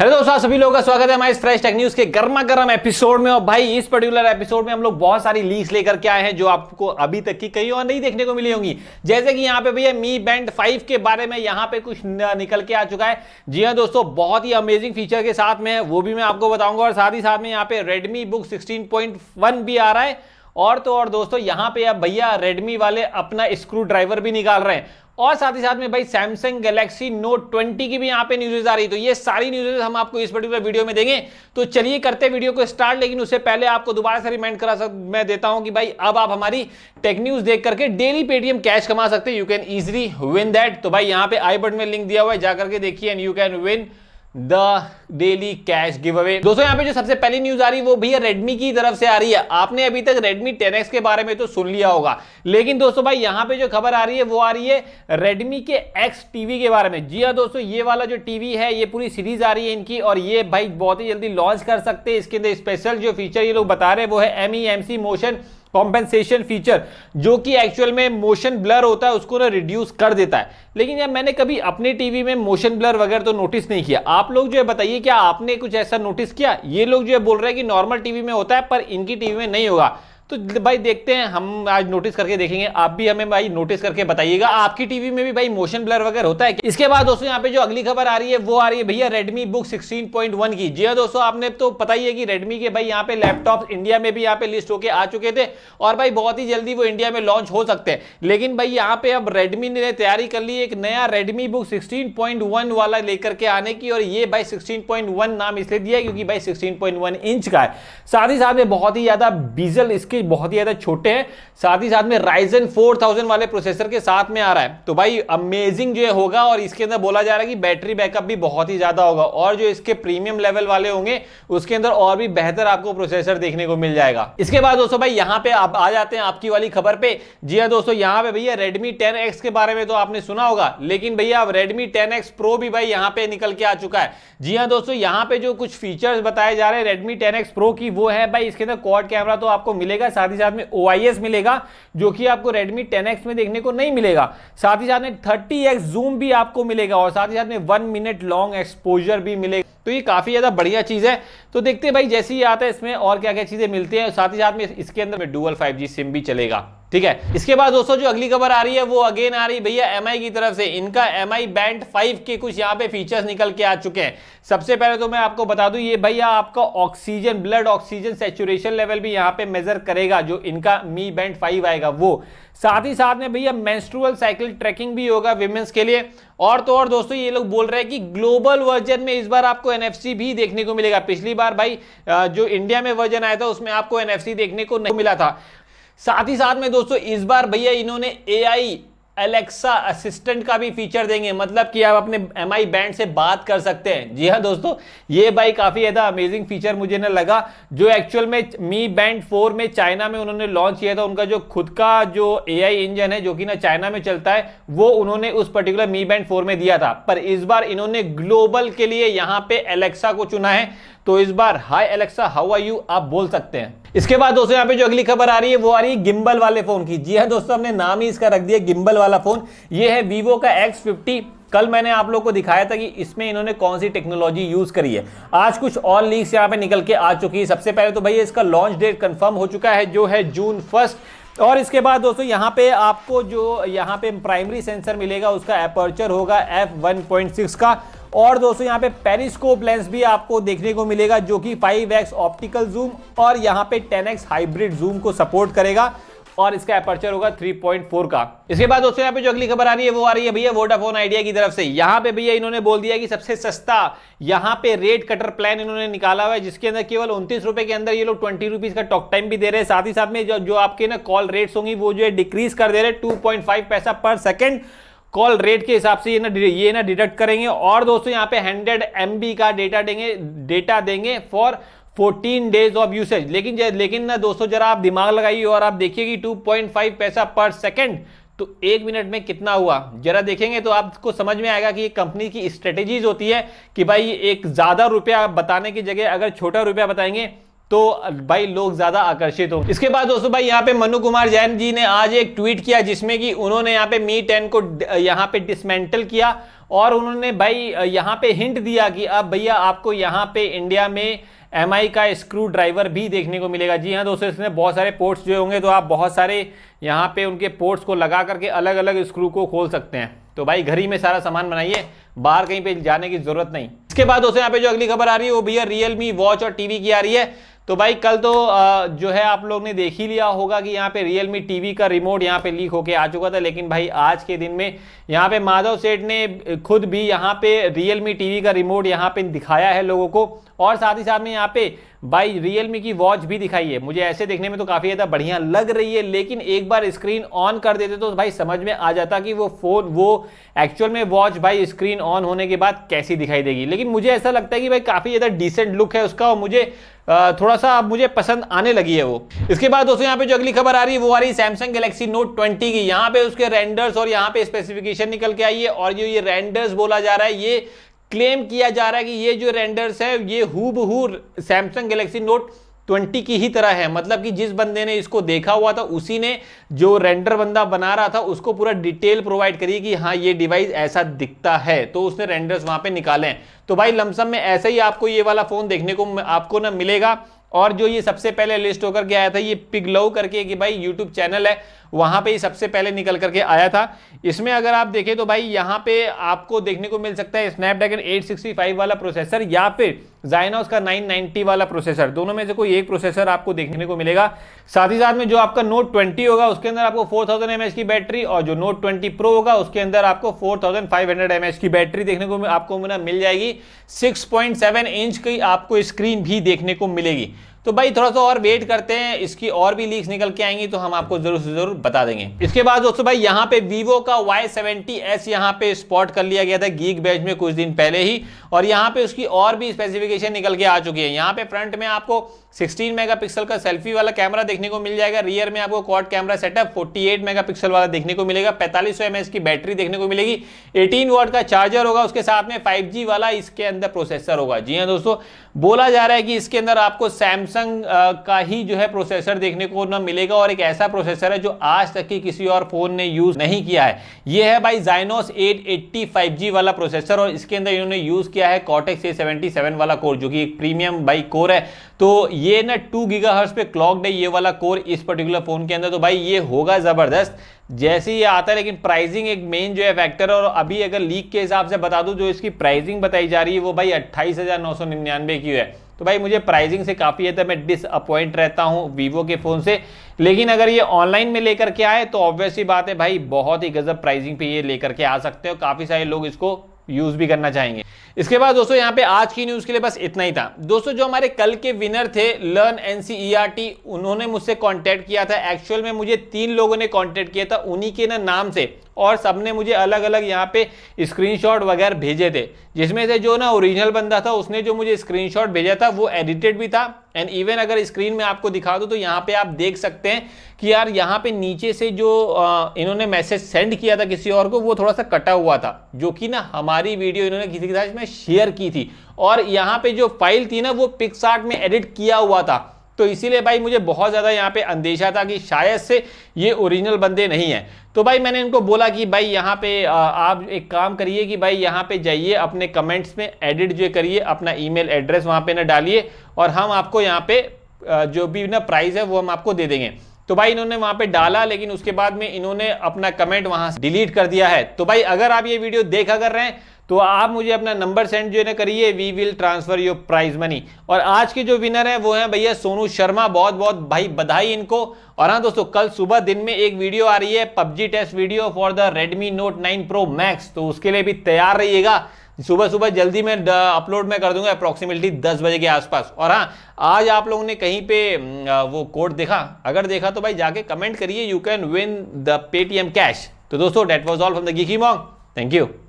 hello दोस्तों सभी लोगों का स्वागत है हमारे फ्रेश टेक न्यूज के गर्मा गर्म एपिसोड में और भाई इस पर्टिकुलर एपिसोड में हम लोग बहुत सारी लीक्स लेकर के आए हैं जो आपको अभी तक की कहीं और नहीं देखने को मिली होंगी जैसे कि यहाँ पे भैया मी बैंड फाइव के बारे में यहाँ पे कुछ निकल के आ चुका है जी हाँ दोस्तों बहुत ही अमेजिंग फीचर के साथ में वो भी मैं आपको बताऊंगा और साथ ही साथ में यहाँ पे रेडमी बुक सिक्सटीन भी आ रहा है और तो और दोस्तों यहां पे अब भैया रेडमी वाले अपना स्क्रू ड्राइवर भी निकाल रहे हैं और साथ ही साथ में भाई सैमसंग गैलेक्सी नोट 20 की भी यहाँ पे न्यूजेज आ रही तो ये सारी न्यूजेज हम आपको इस पर्टिकुलर वीडियो में देंगे तो चलिए करते वीडियो को स्टार्ट लेकिन उससे पहले आपको दोबारा से रिमाइंड करा सक मैं देता हूं कि भाई अब आप हमारी टेक न्यूज देख करके डेली पेटीएम कैश कमा सकते हैं you can easily win that तो भाई यहां पर आई बटन में लिंक दिया हुआ है जाकर के देखिए and you can win the daily cash giveaway दोस्तों यहाँ पे जो सबसे पहली न्यूज आ रही है वो भैया रेडमी की तरफ से आ रही है आपने अभी तक रेडमी 10x के बारे में तो सुन लिया होगा लेकिन दोस्तों भाई यहाँ पे जो खबर आ रही है वो आ रही है रेडमी के एक्स टीवी के बारे में जी हाँ दोस्तों ये वाला जो टीवी है ये पूरी सीरीज आ रही है इनकी और ये भाई बहुत ही जल्दी लॉन्च कर सकते हैं इसके अंदर स्पेशल जो फीचर ये लोग बता रहे हैं वो है M E motion compensation feature जो कि एक्चुअल में मोशन ब्लर होता है उसको ना रिड्यूस कर देता है लेकिन यार मैंने कभी अपने टीवी में मोशन ब्लर वगैरह तो नोटिस नहीं किया आप लोग जो है बताइए क्या आपने कुछ ऐसा नोटिस किया ये लोग जो है बोल रहे हैं कि नॉर्मल टीवी में होता है पर इनकी टीवी में नहीं होगा तो भाई देखते हैं हम आज नोटिस करके देखेंगे आप भी हमें भाई नोटिस करके बताइएगा आपकी टीवी में भी भाई मोशन ब्लर वगैरह होता है इसके बाद दोस्तों यहाँ पे जो अगली खबर आ रही है वो आ रही है भैया रेडमी बुक 16.1 की जी हाँ दोस्तों आपने तो पता ही है कि रेडमी के भाई यहाँ पे लैपटॉप इंडिया में भी यहाँ पे लिस्ट होकर आ चुके थे और भाई बहुत ही जल्दी वो इंडिया में लॉन्च हो सकते हैं लेकिन भाई यहाँ पे अब रेडमी ने तैयारी कर ली एक नया रेडमी बुक सिक्सटीन वाला लेकर के आने की और ये भाई सिक्सटीन नाम इसलिए दिया क्योंकि भाई सिक्सटीन इंच का है साथ ही साथ में बहुत ही ज्यादा बीजल इसके इसके बहुत ही ज़्यादा छोटे हैं साथ ही साथ में राइजन 4000 वाले प्रोसेसर के साथ में आ रहा है तो भाई अमेजिंग जो है होगा और इसके अंदर बोला जा रहा है कि बैटरी बैकअप भी बहुत ही ज़्यादा होगा और जो इसके प्रीमियम लेवल वाले होंगे उसके अंदर और भी बेहतर आपको प्रोसेसर देखने को मिल जाएगा इसके बाद दोस्तों भाई यहाँ पे आप आ जाते हैं आपकी वाली खबर पे जी हाँ दोस्तों यहाँ पे भैया रेडमी टेन के बारे में तो आपने सुना होगा लेकिन भैया अब रेडमी टेन प्रो भी भाई यहाँ पे निकल के आ चुका है जी हाँ दोस्तों यहाँ पे जो कुछ फीचर्स बताए जा रहे हैं रेडमी टेन प्रो की वो है भाई इसके अंदर क्वाड कैमरा तो आपको मिलेगा मिलेगा साथ ही साथ में ओ मिलेगा जो कि आपको Redmi 10X में देखने को नहीं मिलेगा साथ ही साथ में 30x जूम भी आपको मिलेगा और साथ ही साथ में वन मिनट लॉन्ग एक्सपोजर भी मिलेगा तो ये काफ़ी ज़्यादा बढ़िया चीज़ है तो देखते हैं भाई जैसे ही आता है इसमें और क्या क्या चीज़ें मिलती हैं साथ ही साथ में इसके अंदर डुअल फाइव सिम भी चलेगा ठीक है इसके बाद दोस्तों जो अगली खबर आ रही है वो अगेन आ रही है भैया एम की तरफ से इनका एम आई बैंड फाइव के कुछ यहाँ पे फीचर्स निकल के आ चुके हैं सबसे पहले तो मैं आपको बता दूं ये भैया आपका oxygen blood oxygen saturation level भी यहाँ पे मेजर करेगा जो इनका मी बैंड फाइव आएगा वो साथ ही साथ में भैया मेंस्ट्रुअल साइकिल ट्रैकिंग भी होगा विमेंस के लिए और तो और दोस्तों ये लोग बोल रहे हैं कि ग्लोबल वर्जन में इस बार आपको एनएफसी भी देखने को मिलेगा पिछली बार भाई जो इंडिया में वर्जन आया था उसमें आपको एनएफसी देखने को नहीं मिला था साथ ही साथ में दोस्तों इस बार भैया इन्होंने एआई एलेक्सा असिस्टेंट का भी फीचर देंगे मतलब कि आप अपने एम आई बैंड से बात कर सकते हैं जी हाँ दोस्तों ये भाई काफ़ी ज़्यादा अमेजिंग फीचर मुझे ना लगा जो एक्चुअल में मी बैंड फोर में चाइना में उन्होंने लॉन्च किया था उनका जो खुद का जो एआई इंजन है जो कि ना चाइना में चलता है वो उन्होंने उस पर्टिकुलर मी बैंड फोर में दिया था पर इस बार इन्होंने ग्लोबल के लिए यहाँ पे एलेक्सा को चुना है तो इस बार hi Alexa how are you आप बोल सकते हैं इसके बाद दोस्तों यहाँ पे जो अगली खबर आ रही है वो आ रही है गिम्बल वाले फोन की जी हाँ दोस्तों हमने नाम ही इसका रख दिया गिम्बल वाला फोन ये है वीवो का एक्स फिफ्टी कल मैंने आप लोगों को दिखाया था कि इसमें इन्होंने कौन सी टेक्नोलॉजी यूज करी है आज कुछ और लीक्स यहाँ पे निकल के आ चुकी है सबसे पहले तो भैया इसका लॉन्च डेट कंफर्म हो चुका है जो है जून फर्स्ट और इसके बाद दोस्तों यहाँ पे आपको जो यहाँ पे प्राइमरी सेंसर मिलेगा उसका एपर्चर होगा एफ का और दोस्तों यहाँ पे पेरिस्कोप लेंस भी आपको देखने को मिलेगा जो कि 5x ऑप्टिकल जूम और यहाँ पे 10x हाइब्रिड जूम को सपोर्ट करेगा और इसका अपर्चर होगा 3.4 का इसके बाद दोस्तों यहाँ पे जो अगली खबर आ रही है वो आ रही है भैया वोडाफोन आइडिया की तरफ से यहाँ पे भैया इन्होंने बोल दिया कि सबसे सस्ता यहाँ पे रेट कटर प्लान इन्होंने निकाला हुआ है जिसके अंदर केवल उनतीस रुपए के अंदर ये लोग ट्वेंटी रुपीज का टॉक टाइम भी दे रहे हैं साथ ही साथ में जो जो आपके ना कॉल रेट्स होंगी वो जो है डिक्रीज कर दे रहे हैं टू पैसा पर सेकेंड कॉल रेट के हिसाब से ये ना ये ना डिडक्ट करेंगे और दोस्तों यहाँ पे 100 एम का डेटा देंगे डेटा देंगे फॉर 14 डेज ऑफ यूसेज लेकिन लेकिन ना दोस्तों जरा आप दिमाग लगाइए और आप देखिए कि 2.5 पैसा पर सेकंड तो एक मिनट में कितना हुआ जरा देखेंगे तो आपको समझ में आएगा कि ये कंपनी की स्ट्रेटेजीज होती है कि भाई एक ज़्यादा रुपया बताने की जगह अगर छोटा रुपया बताएंगे तो भाई लोग ज्यादा आकर्षित हो इसके बाद दोस्तों भाई यहाँ पे मनु कुमार जैन जी ने आज एक ट्वीट किया जिसमें कि उन्होंने यहाँ पे मी टेन को यहाँ पे डिसमेंटल किया और उन्होंने भाई यहाँ पे हिंट दिया कि अब भैया आपको यहाँ पे इंडिया में एम का स्क्रू ड्राइवर भी देखने को मिलेगा जी हाँ दोस्तों इसमें बहुत सारे पोर्ट्स जो होंगे तो आप बहुत सारे यहाँ पे उनके पोर्ट्स को लगा करके अलग अलग स्क्रू को खोल सकते हैं तो भाई घर ही में सारा सामान बनाइए बाहर कहीं पे जाने की जरूरत नहीं इसके बाद दोस्तों यहाँ पे जो अगली खबर आ रही है वो भैया रियलमी वॉच और टीवी की आ रही है तो भाई कल तो जो है आप लोग ने देख ही लिया होगा कि यहाँ पे रियल मी टीवी का रिमोट यहाँ पे लीक होके आ चुका था लेकिन भाई आज के दिन में यहाँ पे माधव सेठ ने खुद भी यहाँ पे रियल मी टीवी का रिमोट यहाँ पे दिखाया है लोगों को और साथ ही साथ में यहाँ पे भाई रियल मी की वॉच भी दिखाई है मुझे ऐसे देखने में तो काफ़ी ज़्यादा बढ़िया लग रही है लेकिन एक बार स्क्रीन ऑन कर देते तो भाई समझ में आ जाता कि वो फोन वो एक्चुअल में वॉच भाई स्क्रीन ऑन होने के बाद कैसी दिखाई देगी लेकिन मुझे ऐसा लगता है कि भाई काफ़ी ज़्यादा डिसेंट लुक है उसका और मुझे थोड़ा सा अब मुझे पसंद आने लगी है वो इसके बाद दोस्तों यहाँ पे जो अगली खबर आ रही है वो आ रही है सैमसंग गैलेक्सी नोट 20 की यहाँ पे उसके रेंडर्स और यहाँ पे स्पेसिफिकेशन निकल के आई है और जो ये रेंडर्स बोला जा रहा है ये क्लेम किया जा रहा है कि ये जो रेंडर्स है ये हु सैमसंग गैलेक्सी नोट ट्वेंटी की ही तरह है मतलब कि जिस बंदे ने इसको देखा हुआ था उसी ने जो रेंडर बंदा बना रहा था उसको पूरा डिटेल प्रोवाइड करी कि हाँ ये डिवाइस ऐसा दिखता है तो उसने रेंडर्स वहां पे निकाले तो भाई लमसम में ऐसा ही आपको ये वाला फोन देखने को आपको ना मिलेगा और जो ये सबसे पहले लिस्ट होकर के आया था ये पिगलो करके कि भाई यूट्यूब चैनल है वहां पे ही सबसे पहले निकल करके आया था इसमें अगर आप देखें तो भाई यहां पे आपको देखने को मिल सकता है स्नैपड्रैगन 865 वाला प्रोसेसर या फिर जाइनॉस का 990 वाला प्रोसेसर दोनों में से कोई एक प्रोसेसर आपको देखने को मिलेगा साथ ही साथ में जो आपका नोट ट्वेंटी होगा उसके अंदर आपको फोर थाउजेंड की बैटरी और जो नोट ट्वेंटी प्रो होगा उसके अंदर आपको फोर थाउजेंड की बैटरी देखने को आपको मिल जाएगी सिक्स इंच की आपको स्क्रीन भी देखने को मिलेगी तो भाई थोड़ा सा और वेट करते हैं इसकी और भी लीक्स निकल के आएंगी तो हम आपको जरूर से जरूर बता देंगे इसके बाद दोस्तों भाई यहाँ पे वीवो का वाई सेवेंटी एस यहाँ पे स्पॉट कर लिया गया था गीक बैच में कुछ दिन पहले ही और यहाँ पे उसकी और भी स्पेसिफिकेशन निकल के आ चुकी है यहाँ पे फ्रंट में आपको 16 मेगापिक्सल का सेल्फी वाला कैमरा देखने को मिल जाएगा रियर में आपको क्वाड कैमरा सेटअप 48 मेगापिक्सल वाला देखने को मिलेगा पैंतालीस सौ की बैटरी देखने को मिलेगी 18 वॉट का चार्जर होगा उसके साथ में 5G वाला इसके अंदर प्रोसेसर होगा जी हाँ दोस्तों बोला जा रहा है कि इसके अंदर आपको सैमसंग का ही जो है प्रोसेसर देखने को ना मिलेगा और एक ऐसा प्रोसेसर है जो आज तक की किसी और फोन ने यूज नहीं किया है ये है भाई जाइनोस एट एट्टी वाला प्रोसेसर और इसके अंदर इन्होंने यूज किया है कॉटेक्स ए वाला कोर जो कि एक प्रीमियम बाई कोर है तो ये ना टू गीगा पे क्लॉकड है ये वाला कोर इस पर्टिकुलर फोन के अंदर तो भाई ये होगा ज़बरदस्त जैसे ही आता है लेकिन प्राइसिंग एक मेन जो है फैक्टर है और अभी अगर लीक के हिसाब से बता दूं जो इसकी प्राइसिंग बताई जा रही है वो भाई अट्ठाईस की है तो भाई मुझे प्राइसिंग से काफ़ी है तो मैं डिसअपॉइंट रहता हूँ वीवो के फ़ोन से लेकिन अगर ये ऑनलाइन में लेकर के आए तो ऑब्वियसली बात है भाई बहुत ही गजब प्राइसिंग पे ये लेकर के आ सकते हो काफ़ी सारे लोग इसको यूज़ भी करना चाहेंगे इसके बाद दोस्तों यहाँ पे आज की न्यूज के लिए बस इतना ही था दोस्तों जो हमारे कल के विनर थे लर्न एनसीईआरटी e उन्होंने मुझसे कांटेक्ट किया था एक्चुअल में मुझे तीन लोगों ने कांटेक्ट किया था उन्हीं के ना नाम से और सबने मुझे अलग अलग यहाँ पे स्क्रीनशॉट वगैरह भेजे थे जिसमें से जो ना ओरिजिनल बंदा था उसने जो मुझे स्क्रीनशॉट भेजा था वो एडिटेड भी था एंड इवन अगर स्क्रीन में आपको दिखा दो तो यहाँ पे आप देख सकते हैं कि यार यहाँ पे नीचे से जो इन्होंने मैसेज सेंड किया था किसी और को वो थोड़ा सा कटा हुआ था जो कि ना हमारी वीडियो इन्होंने किसी के साथ में में शेयर की थी और यहाँ पे जो फाइल थी ना वो पिकसार्ट में एडिट किया हुआ था तो इसीलिए भाई मुझे बहुत ज़्यादा यहाँ पे अंदेशा था कि शायद से ये ओरिजिनल बंदे नहीं हैं तो भाई मैंने इनको बोला कि भाई यहाँ पे आप एक काम करिए कि भाई यहाँ पे जाइए अपने कमेंट्स में एडिट जो करिए अपना ईमेल एड्रेस वहाँ पे ना डालिए और हम आपको यहाँ पे जो भी ना प्राइस है वो हम आपको दे देंगे तो भाई इन्होंने वहाँ पे डाला लेकिन उसके बाद में इन्होंने अपना कमेंट वहाँ से डिलीट कर दिया है तो भाई अगर आप ये वीडियो देखा कर रहे हैं तो आप मुझे अपना नंबर सेंड जो है ना करिए we will transfer your prize money और आज के जो विनर है वो है भैया सोनू शर्मा बहुत बहुत भाई बधाई इनको और हाँ दोस्तों कल सुबह दिन में एक वीडियो आ रही है PUBG test video for the Redmi Note nine pro max तो उसके लिए भी तैयार रहिएगा सुबह सुबह जल्दी मैं अपलोड में कर दूंगा अप्रॉक्सीमेटली 10 बजे के आसपास और हाँ आज आप लोगों ने कहीं पे वो कोड देखा अगर देखा तो भाई जाके कमेंट करिए you can win the Paytm cash तो दोस्तों that was all from the geeky mong thank you